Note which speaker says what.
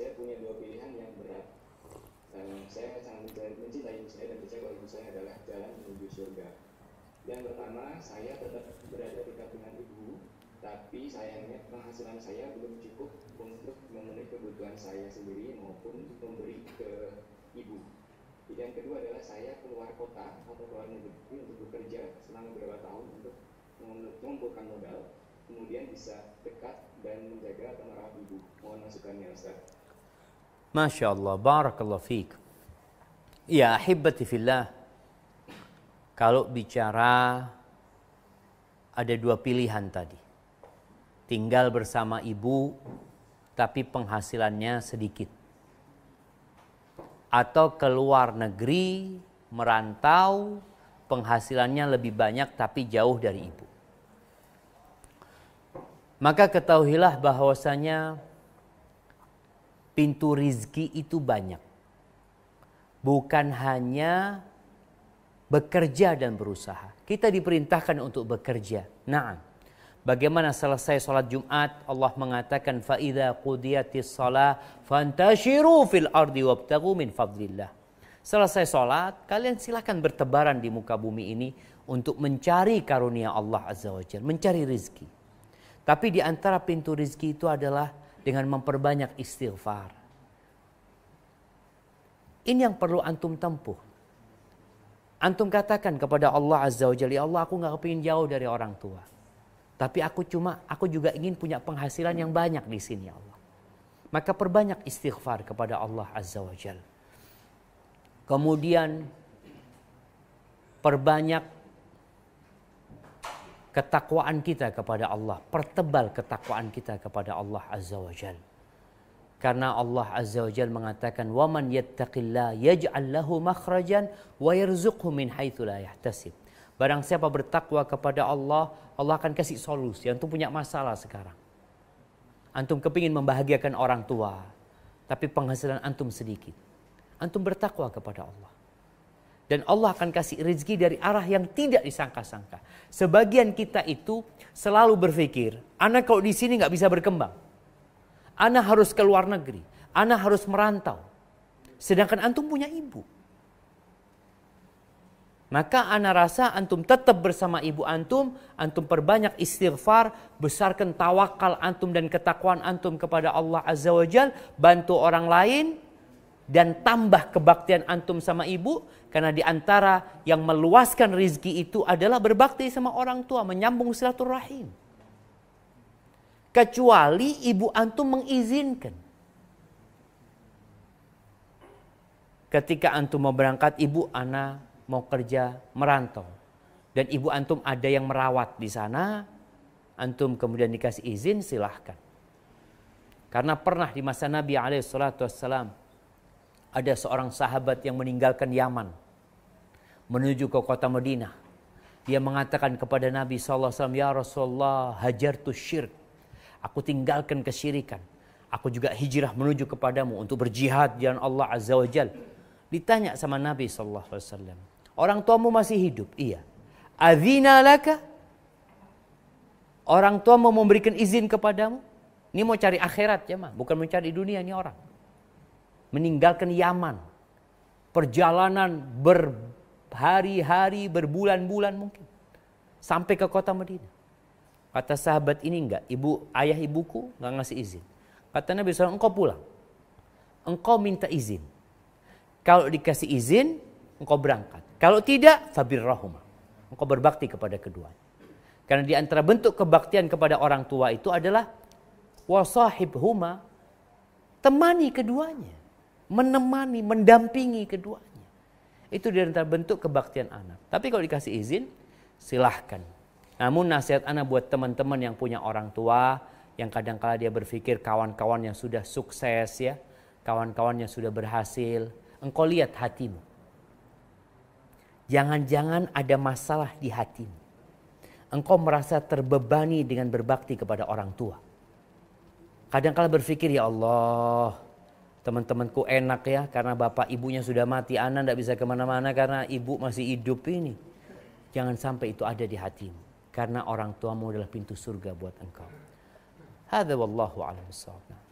Speaker 1: saya punya dua pilihan yang berat Dan saya sangat mencintai ibu saya dan percaya bahwa ibu saya adalah jalan menuju surga yang pertama saya tetap berada di kampungan ibu tapi sayangnya penghasilan saya belum cukup untuk memenuhi kebutuhan saya sendiri maupun memberi ke ibu yang kedua adalah saya keluar kota atau keluar negeri untuk bekerja selama beberapa tahun untuk mengumpulkan modal, kemudian bisa dekat dan menjaga atau merawat ibu. Mohon masukannya, Ustaz.
Speaker 2: Masya Allah, barakallahu Ya ahibati fillah, kalau bicara ada dua pilihan tadi. Tinggal bersama ibu, tapi penghasilannya sedikit. Atau keluar negeri, merantau, penghasilannya lebih banyak tapi jauh dari ibu. Maka ketahuilah bahwasanya pintu rizki itu banyak. Bukan hanya bekerja dan berusaha. Kita diperintahkan untuk bekerja. Nah, bagaimana selesai sholat Jumat Allah mengatakan faida qudiyatis salah fantashiru fil ardi wabtagu min fadlillah. Selesai sholat, kalian silahkan bertebaran di muka bumi ini untuk mencari karunia Allah Azza wa Jal, mencari rizki. Tapi di antara pintu rizki itu adalah dengan memperbanyak istighfar. Ini yang perlu antum tempuh. Antum katakan kepada Allah Azza wa Jalla, ya Allah aku gak kepingin jauh dari orang tua. Tapi aku cuma, aku juga ingin punya penghasilan yang banyak di sini ya Allah. Maka perbanyak istighfar kepada Allah Azza wa Jalla. Kemudian perbanyak ketakwaan kita kepada Allah, pertebal ketakwaan kita kepada Allah Azza wa Jal. Karena Allah Azza wa Jal mengatakan, وَمَنْ يَتَّقِ اللَّهِ يَجْعَلْ لَهُ مَخْرَجًا وَيَرْزُقْهُ مِنْ حَيْثُ لَا يَحْتَسِبْ Barang siapa bertakwa kepada Allah, Allah akan kasih solusi. Antum punya masalah sekarang. Antum kepingin membahagiakan orang tua, tapi penghasilan antum sedikit. Antum bertakwa kepada Allah dan Allah akan kasih rezeki dari arah yang tidak disangka-sangka. Sebagian kita itu selalu berpikir, anak kalau di sini nggak bisa berkembang. Anak harus ke luar negeri, anak harus merantau. Sedangkan antum punya ibu. Maka anak rasa antum tetap bersama ibu antum, antum perbanyak istighfar, besarkan tawakal antum dan ketakwaan antum kepada Allah Azza wa Jal, bantu orang lain, dan tambah kebaktian antum sama ibu karena di antara yang meluaskan rizki itu adalah berbakti sama orang tua, menyambung silaturahim. Kecuali ibu antum mengizinkan. Ketika antum mau berangkat, ibu ana mau kerja merantau. Dan ibu antum ada yang merawat di sana, antum kemudian dikasih izin silahkan. Karena pernah di masa Nabi alaihissalam ada seorang sahabat yang meninggalkan Yaman menuju ke kota Madinah. Dia mengatakan kepada Nabi SAW, Ya Rasulullah, hajar tu syirk. Aku tinggalkan kesyirikan. Aku juga hijrah menuju kepadamu untuk berjihad Yang jalan Allah Azza wa Jal. Ditanya sama Nabi SAW, Orang tuamu masih hidup? Iya. Adhina laka? Orang tuamu memberikan izin kepadamu? Ini mau cari akhirat ya mah, bukan mencari dunia ini orang meninggalkan Yaman. Perjalanan berhari-hari, berbulan-bulan mungkin. Sampai ke kota Medina. Kata sahabat ini enggak, ibu ayah ibuku enggak ngasih izin. Kata Nabi SAW, engkau pulang. Engkau minta izin. Kalau dikasih izin, engkau berangkat. Kalau tidak, rahumah. Engkau berbakti kepada keduanya. Karena di antara bentuk kebaktian kepada orang tua itu adalah huma temani keduanya menemani, mendampingi keduanya. Itu di antara bentuk kebaktian anak. Tapi kalau dikasih izin, silahkan. Namun nasihat anak buat teman-teman yang punya orang tua, yang kadang-kala dia berpikir kawan-kawan yang sudah sukses ya, kawan-kawan yang sudah berhasil, engkau lihat hatimu. Jangan-jangan ada masalah di hatimu. Engkau merasa terbebani dengan berbakti kepada orang tua. Kadang-kala berpikir, ya Allah, teman-temanku enak ya karena bapak ibunya sudah mati anak tidak bisa kemana-mana karena ibu masih hidup ini jangan sampai itu ada di hatimu karena orang tuamu adalah pintu surga buat engkau hadza wallahu a'lam